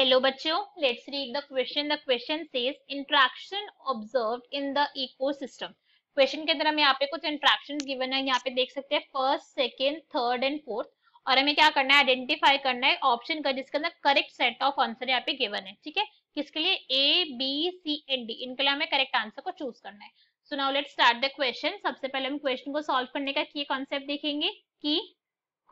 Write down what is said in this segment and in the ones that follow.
hello बच्चों let's read the question the question says interaction observed in the ecosystem question के अंदर हमें यहाँ पे कुछ इंट्रैक्शन गिवन है यहाँ पे देख सकते हैं first second third and fourth और हमें क्या करना है आइडेंटिफाई करना है ऑप्शन का जिसके अंदर करेक्ट सेट ऑफ आंसर यहाँ पे गिवन है ठीक है किसके लिए A B C and D इनके लिए हमें करेक्ट आंसर को चूज करना है so now let start the question सबसे पहले हम क्वेश्चन को सॉल्व करने का की कॉन्सेप्ट देखेंगे की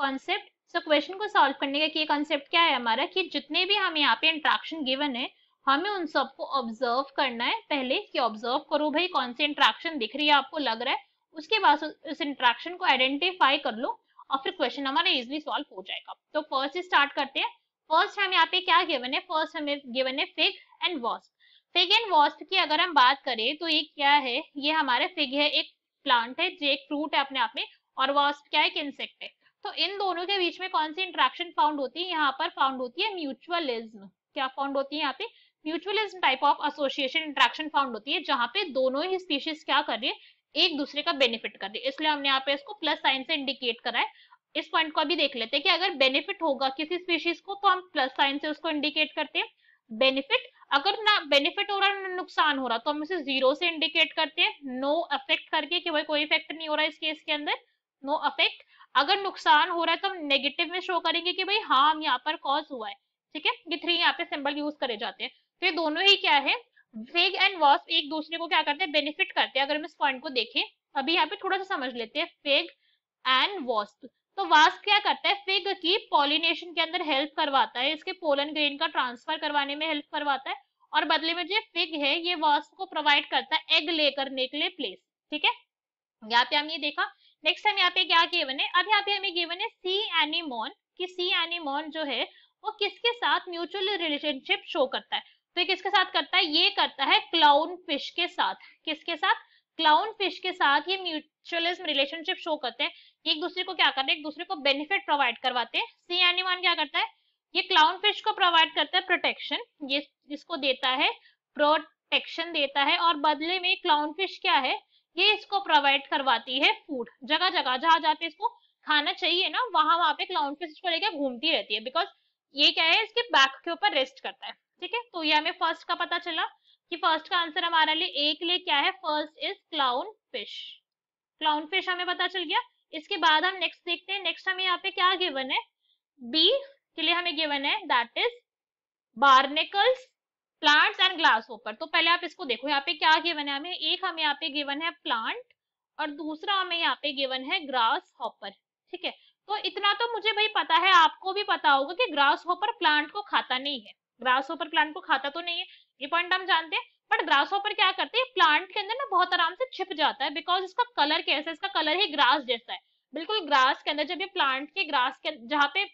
कॉन्सेप्ट सो क्वेश्चन को सॉल्व करने का कॉन्सेप्ट क्या है हमारा कि जितने भी हमें यहाँ पे इंट्रैक्शन गिवन है हमें उन सबको ऑब्जर्व करना है पहले कि ऑब्जर्व करो भाई कौन सी इंट्रैक्शन दिख रही है आपको लग रहा है उसके बाद उस इंट्रैक्शन को आइडेंटिफाई कर लो और फिर क्वेश्चन हमारा इजिली सॉल्व हो जाएगा तो फर्स्ट स्टार्ट करते हैं फर्स्ट हम यहाँ पे क्या गिवन है फर्स्ट हमें गिवन है fig and wasp fig and wasp की अगर हम बात करें तो ये क्या है ये हमारे फिग है एक प्लांट है जो एक फ्रूट है अपने आप में और वॉस्प क्या है एक इंसेक्ट है तो इन दोनों के बीच में कौन सी इंट्रैक्शन फाउंड होती है यहाँ पर फाउंड होती है म्यूचुअलिज्म क्या फाउंड होती है यहाँ पे mutualism type of association interaction found होती है जहाँ पे दोनों ही स्पीशीज क्या कर रही है एक दूसरे का बेनिफिट कर रही है इसलिए हमने यहाँ पे इसको प्लस साइन से इंडिकेट करा है इस पॉइंट को अभी देख लेते हैं कि अगर बेनिफिट होगा किसी स्पीशीज को तो हम प्लस साइन से उसको इंडिकेट करते हैं बेनिफिट अगर ना बेनिफिट हो रहा है ना नुकसान हो रहा तो हम इसे जीरो से इंडिकेट करते हैं नो अफेक्ट करके कि भाई कोई इफेक्ट नहीं हो रहा है इस केस के अंदर नो अफेक्ट अगर नुकसान हो रहा है तो हम नेगेटिव में शो करेंगे कि भाई हार्म यहाँ पर कॉज हुआ है ठीक है ये थ्री यहाँ पे सिंबल यूज करे जाते हैं तो ये दोनों ही क्या है वेग एंड वॉस एक दूसरे को क्या करते हैं बेनिफिट करते हैं अगर हम इस पॉइंट को देखें अभी यहाँ पे थोड़ा सा समझ लेते हैं फेग एंड वॉस्प तो वास्प क्या करता है फिग की पॉलिनेशन के अंदर हेल्प करवाता है इसके पोलन ग्रेन का ट्रांसफर करवाने में हेल्प करवाता है और बदले में जो फिग है ये वास्प को प्रोवाइड करता है एग लेकर के लिए प्लेस ठीक है यहाँ पे हम ये देखा नेक्स्ट हम यहाँ पे क्या गेवन है अब यहाँ पे हमें गेवन है सी एनिमोन कि सी एनिमोन जो है वो किसके साथ म्यूचुअल रिलेशनशिप शो करता है तो ये किसके साथ करता है ये करता है क्लाउन फिश के साथ किसके साथ क्लाउन फिश के साथ ये म्यूचुअलिज्म रिलेशनशिप शो करते हैं एक दूसरे को क्या करते हैं एक दूसरे को बेनिफिट प्रोवाइड करवाते हैं सी एनिमोन क्या करता है ये क्लाउन फिश को प्रोवाइड करता है प्रोटेक्शन ये इसको देता है प्रोटेक्शन देता है और बदले में क्लाउन फिश क्या है ये इसको प्रोवाइड करवाती है फूड जगह जगह जहां जहाँ पे इसको खाना चाहिए ना वहां वहां पे क्लाउन फिश इसको लेकर घूमती रहती है बिकॉज ये क्या है इसके बैक के ऊपर रेस्ट करता है ठीक है तो ये हमें फर्स्ट का पता चला कि फर्स्ट का आंसर हमारे लिए एक लिए क्या है first is clown fish clown fish हमें पता चल गया इसके बाद हम नेक्स्ट देखते हैं नेक्स्ट हमें यहाँ पे क्या गिवन है बी के लिए हमें गिवन है that is barnacles plants and grasshopper तो पहले आप इसको देखो यहाँ पे क्या गिवन है हमें एक हमें यहाँ पे गिवन है प्लांट और दूसरा हमें यहाँ पे गिवन है ग्रास हॉपर ठीक है तो इतना तो मुझे भाई पता है आपको भी पता होगा कि ग्रास हॉपर प्लांट को खाता नहीं है ग्रास हॉपर प्लांट को खाता तो नहीं है ये पॉइंट हम जानते हैं बट ग्रास हॉपर क्या करते हैं प्लांट के अंदर ना बहुत आराम से छिप जाता है बिकॉज इसका कलर कैसा है इसका कलर ही ग्रास जैसा है बिल्कुल ग्रास के अंदर जब ये प्लांट के ग्रास के जहाँ पे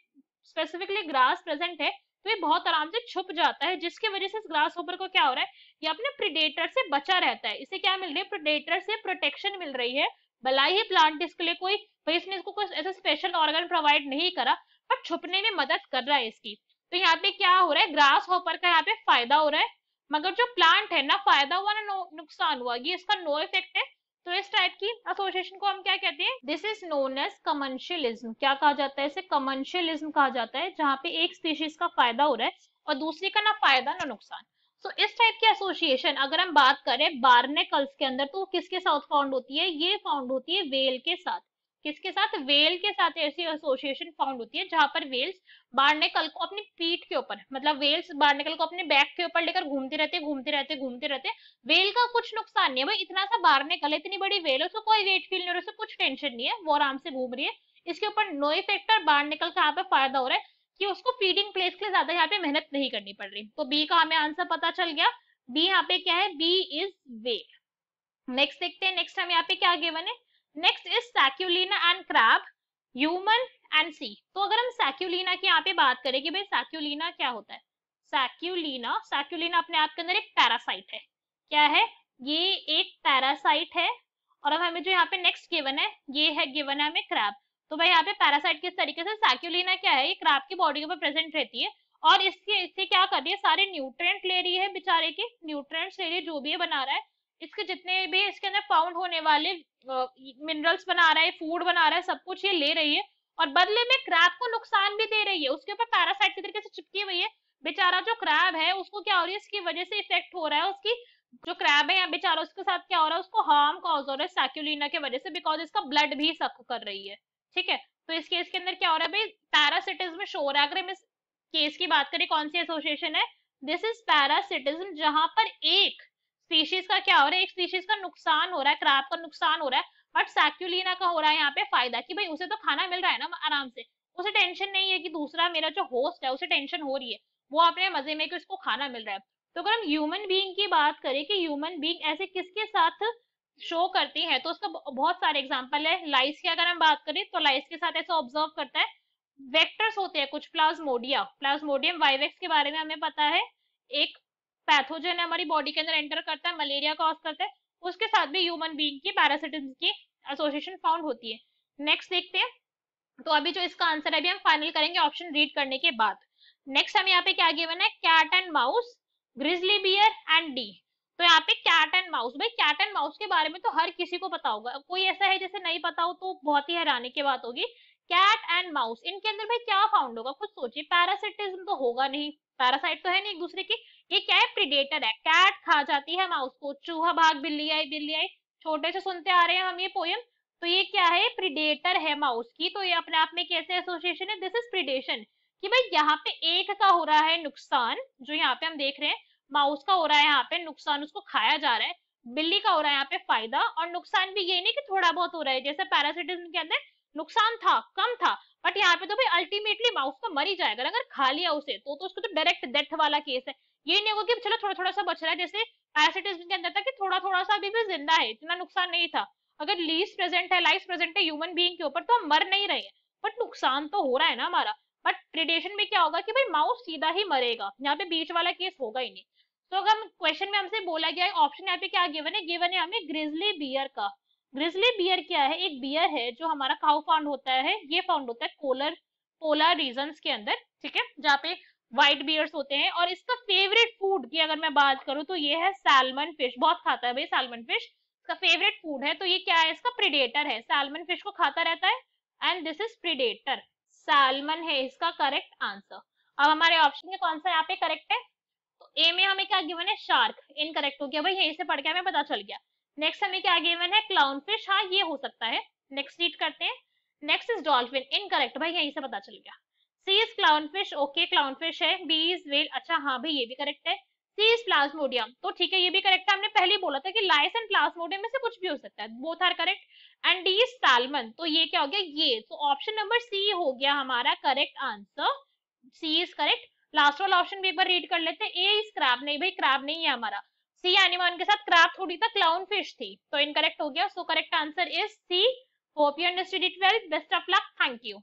स्पेसिफिकली ग्रास प्रेजेंट है तो ये बहुत आराम से छुप जाता है जिसकी वजह से इस ग्रास होपर को क्या हो रहा है ये अपने प्रिडेटर से बचा रहता है इसे क्या मिल रही है प्रिडेटर से प्रोटेक्शन मिल रही है भलाई ही प्लांट इसके लिए कोई इसने इसको कोई ऐसा स्पेशल ऑर्गन प्रोवाइड नहीं करा पर छुपने में मदद कर रहा है इसकी तो यहाँ पे क्या हो रहा है ग्रास होपर का यहाँ पे फायदा हो रहा है मगर जो प्लांट है ना फायदा हुआ ना नुकसान हुआ ये इसका नो इफेक्ट है तो इस टाइप की एसोसिएशन को हम क्या कहते हैं this is known as commercialism क्या कहा जाता है इसे कमर्शियलिज्म कहा जाता है जहाँ पे एक स्पीशीज का फायदा हो रहा है और दूसरे का ना फायदा ना नुकसान सो so, इस टाइप की एसोसिएशन अगर हम बात करें बारनेकल्स के अंदर तो वो किसके साथ फाउंड होती है ये फाउंड होती है वेल के साथ किसके साथ वेल के साथ ऐसी एसोसिएशन फाउंड होती है जहां पर वेल्स बार्नेकल को अपनी पीठ के ऊपर मतलब वेल्स बार्नेकल को अपने बैक के ऊपर लेकर घूमते रहते घूमते रहते घूमते रहते वेल का कुछ नुकसान नहीं है भाई इतना सा बार्नेकल है इतनी बड़ी वेल है उसको कोई वेट फील नहीं हो रहा है कुछ टेंशन नहीं है वो आराम से घूम रही है इसके ऊपर नो इफेक्ट और बार्नेकल का यहाँ पे फायदा हो रहा है कि उसको फीडिंग प्लेस के लिए ज्यादा यहाँ पे मेहनत नहीं करनी पड़ रही तो बी का हमें आंसर पता चल गया बी यहाँ पे क्या है बी इज वेल नेक्स्ट देखते हैं नेक्स्ट हम यहाँ पे क्या गिवन है next is sacculina and crab human and sea तो अगर हम सैक्यूलिना की यहाँ पे बात करें कि भाई सैक्यूलिना क्या होता है सैक्यूलिना सैक्यूलिना अपने आप के अंदर एक पैरासाइट है क्या है ये एक पैरासाइट है और अब हमें जो यहाँ पे नेक्स्ट गिवन है ये है गिवन है हमें क्रैब तो भाई यहाँ पे पैरासाइट किस तरीके से सैक्यूलिना क्या है ये क्रैब की बॉडी के ऊपर प्रेजेंट रहती है और इसके इससे क्या कर रही है सारे न्यूट्रेंट ले रही है बेचारे के न्यूट्रेंट ले रही है जो भी है बना रहा है इसके जितने भी इसके अंदर फाउंड होने वाले मिनरल्स बना रहा है फूड बना रहा है सब कुछ ये ले रही है और बदले में क्रैब को नुकसान भी दे रही है उसके ऊपर पैरासाइट की तरीके से चिपकी हुई है बेचारा जो क्रैब है उसको क्या हो रही है इसकी वजह से इफेक्ट हो रहा है उसकी जो क्रैब है बेचारा उसके साथ क्या हो रहा है उसको हार्म कॉज हो रहा है सैक्यूलिना की वजह से बिकॉज इसका ब्लड भी सक कर रही है ठीक है तो इस केस के अंदर क्या हो रहा है भाई पैरासिटिज्म शो हो रहा है अगर हम इस केस की बात करें कौन सी एसोसिएशन है दिस इज पैरासिटिज्म जहां पर एक स्पीशीज का क्या हो रहा है एक स्पीशीज का नुकसान हो रहा है क्राप का नुकसान हो रहा है बट सैक्यूलिना का हो रहा है यहाँ पे फायदा कि भाई उसे तो खाना मिल रहा है ना आराम से उसे टेंशन नहीं है कि दूसरा मेरा जो होस्ट है उसे टेंशन हो रही है वो अपने मजे में कि उसको खाना मिल रहा है तो अगर हम ह्यूमन बीइंग की बात करें कि ह्यूमन बीइंग ऐसे किसके साथ शो करती है तो उसका बहुत सारे एग्जाम्पल है लाइस की अगर हम बात करें तो लाइस के साथ ऐसा ऑब्जर्व करता है वेक्टर्स होते हैं कुछ प्लाज्मोडिया प्लाज्मोडियम वाइवेक्स के बारे में हमें पता है एक पैथोजन हमारी बॉडी के अंदर एंटर करता है मलेरिया कॉज करता है उसके साथ भी ह्यूमन बींग की पैरासिटिज की एसोसिएशन फाउंड होती है नेक्स्ट देखते हैं तो अभी जो इसका आंसर है अभी हम फाइनल करेंगे ऑप्शन रीड करने के बाद नेक्स्ट हम यहाँ पे क्या गिवन है cat and mouse grizzly bear and D तो यहाँ पे कैट एंड माउस भाई कैट एंड माउस के बारे में तो हर किसी को पता होगा कोई ऐसा है जैसे नहीं पता हो तो बहुत ही हैरानी की बात होगी कैट एंड माउस इनके अंदर भाई क्या फाउंड होगा कुछ सोचिए पैरासिटिज्म तो होगा नहीं पैरासाइट तो है नहीं एक दूसरे की ये क्या है प्रिडेटर है कैट खा जाती है माउस को चूहा भाग बिल्ली आई बिल्ली आई छोटे से सुनते आ रहे हैं हम ये पोयम तो ये क्या है प्रिडेटर है माउस की तो ये अपने आप में कैसे एसोसिएशन है दिस इज प्रिडेशन कि भाई यहाँ पे एक का हो रहा है नुकसान जो यहाँ पे हम देख रहे हैं माउस का हो रहा है यहाँ पे नुकसान उसको खाया जा रहा है बिल्ली का हो रहा है यहाँ पे फायदा और नुकसान भी ये नहीं कि थोड़ा बहुत हो रहा है जैसे पैरासिटिज्म के अंदर नुकसान था कम था बट यहाँ पे तो भाई अल्टीमेटली माउस तो मर ही जाएगा अगर खा लिया उसे तो तो उसको तो डायरेक्ट डेथ वाला केस है ये नहीं होगा कि चलो थोड़ा थोड़ा सा बच रहा है जैसे पैरासिटिज्म के अंदर था कि थोड़ा थोड़ा सा अभी भी जिंदा है इतना नुकसान नहीं था अगर लीस प्रेजेंट है लाइफ प्रेजेंट है ह्यूमन बींग के ऊपर तो हम मर नहीं रहे हैं बट नुकसान तो हो रहा है ना हमारा बट प्रिडेशन में क्या होगा कि भाई माउस सीधा ही मरेगा यहाँ पे बीच वाला केस होगा ही नहीं तो अगर क्वेश्चन में हमसे बोला गया है ऑप्शन यहाँ पे क्या गिवन है गिवन है हमें ग्रिजली बियर का ग्रिजली बियर क्या है एक बियर है जो हमारा काउ फाउंड होता है ये फाउंड होता है कोलर पोलर रीजन के अंदर ठीक है जहाँ पे व्हाइट बियर्स होते हैं और इसका फेवरेट फूड की अगर मैं बात करूं तो ये है सैलमन फिश बहुत खाता है भाई सैलमन फिश इसका फेवरेट फूड है तो ये क्या है इसका प्रिडेटर है सैलमन फिश को खाता रहता है and this is predator salmon है इसका करेक्ट आंसर अब हमारे ऑप्शन में कौन सा यहाँ पे करेक्ट है तो ए में हमें क्या गिवन है शार्क इनकरेक्ट हो गया भाई यहीं से पढ़ के हमें पता चल गया नेक्स्ट हमें क्या गिवन है क्लाउन फिश हाँ ये हो सकता है नेक्स्ट रीड करते हैं नेक्स्ट इज डॉल्फिन इनकरेक्ट भाई यहीं से पता चल गया C is clownfish okay clownfish है बी इज वेल अच्छा हाँ भाई ये भी करेक्ट है सी इज प्लाज्मोडियम तो ठीक है ये भी करेक्ट है हमने पहले बोला था कि लाइस एंड प्लाज्मोडियम में से कुछ भी हो सकता है both are correct and D is salmon तो ये क्या हो गया ये तो ऑप्शन नंबर सी हो गया हमारा correct answer C is correct last वाला ऑप्शन भी एक बार रीड कर लेते हैं ए इज क्रैब नहीं भाई क्रैब नहीं है हमारा सी एनिमल के साथ क्रैब थोड़ी था क्लाउन फिश थी तो इनकरेक्ट हो गया so correct answer is C hope you understood it well best of luck thank you